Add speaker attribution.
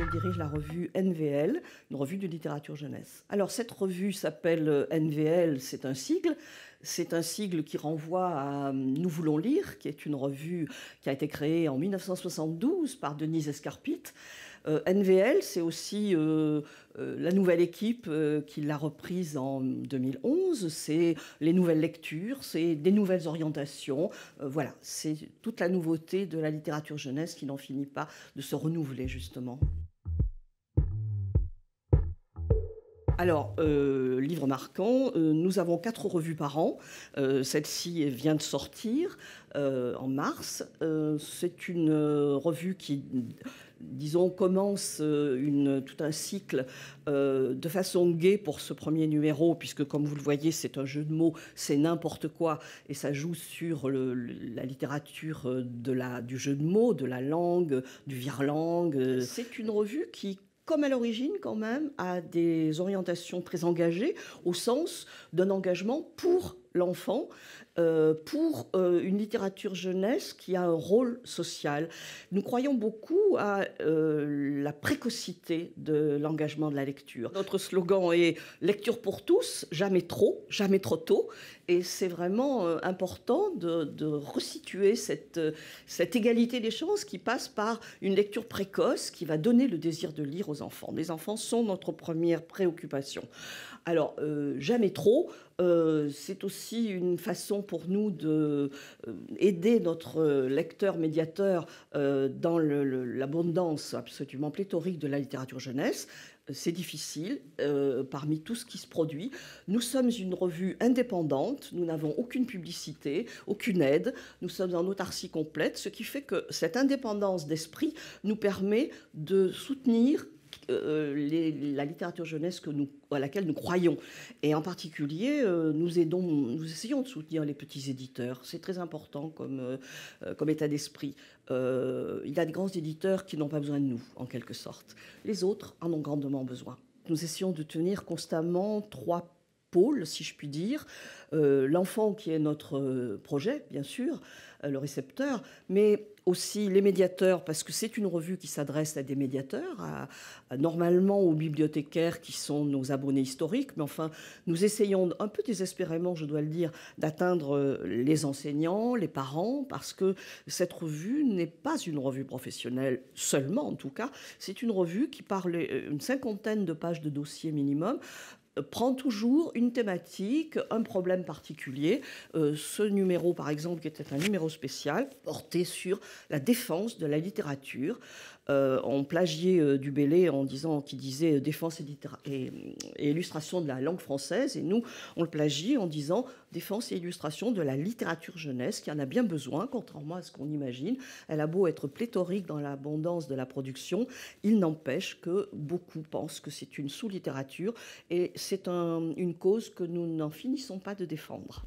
Speaker 1: je dirige la revue NVL, une revue de littérature jeunesse. Alors cette revue s'appelle euh, NVL, c'est un sigle. C'est un sigle qui renvoie à euh, Nous voulons lire, qui est une revue qui a été créée en 1972 par Denise Escarpit. Euh, NVL, c'est aussi la nouvelle équipe qui l'a reprise en 2011. C'est les nouvelles lectures, c'est des nouvelles orientations. voilà, c'est toute la nouveauté de la littérature jeunesse qui n'en finit pas de se renouveler, justement. alors, euh, livre marquant, euh, nous avons quatre revues par an. Euh, celle-ci vient de sortir en mars. C'est une revue qui, disons, commence une, tout un cycle de façon gaie pour ce premier numéro, puisque comme vous le voyez, c'est un jeu de mots, c'est n'importe quoi, et ça joue sur la littérature de la, du jeu de mots, de la langue, du virelangue. C'est une revue qui comme à l'origine quand même, à des orientations très engagées, au sens d'un engagement pour l'enfant euh, pour euh, une littérature jeunesse qui a un rôle social. Nous croyons beaucoup à euh, la précocité de l'engagement de la lecture. Notre slogan est lecture pour tous, jamais trop, jamais trop tôt. Et c'est vraiment important de, de resituer cette, cette égalité des chances qui passe par une lecture précoce qui va donner le désir de lire aux enfants. Les enfants sont notre première préoccupation. Alors, jamais trop, c'est aussi aussi une façon pour nous de euh, aider notre euh, lecteur médiateur euh, dans l'abondance absolument pléthorique de la littérature jeunesse. C'est difficile parmi tout ce qui se produit. Nous sommes une revue indépendante, nous n'avons aucune publicité, aucune aide, nous sommes en autarcie complète, ce qui fait que cette indépendance d'esprit nous permet de soutenir euh, euh, la littérature jeunesse que nous, à laquelle nous croyons. Et en particulier, euh, nous, aidons, nous essayons de soutenir les petits éditeurs. C'est très important comme, comme état d'esprit. il y a des grands éditeurs qui n'ont pas besoin de nous, en quelque sorte. Les autres en ont grandement besoin. Nous essayons de tenir constamment trois Paul, si je puis dire. Euh, l'enfant qui est notre euh, projet, bien sûr, euh, le récepteur, mais aussi les médiateurs, parce que c'est une revue qui s'adresse à des médiateurs, normalement aux bibliothécaires qui sont nos abonnés historiques, mais enfin, nous essayons un peu désespérément, je dois le dire, d'atteindre les enseignants, les parents, parce que cette revue n'est pas une revue professionnelle seulement, en tout cas, c'est une revue qui parle une cinquantaine de pages de dossiers minimum, prend toujours une thématique, un problème particulier. Euh, ce numéro, par exemple, qui était un numéro spécial, porté sur la défense de la littérature. Euh, on plagiait Dubélé euh, du en disant qu'il disait défense et, et, et, illustration de la langue française, et nous on le plagie en disant défense et illustration de la littérature jeunesse, qui en a bien besoin, contrairement à ce qu'on imagine. Elle a beau être pléthorique dans l'abondance de la production, il n'empêche que beaucoup pensent que c'est une sous-littérature et c'est une cause que nous n'en finissons pas de défendre.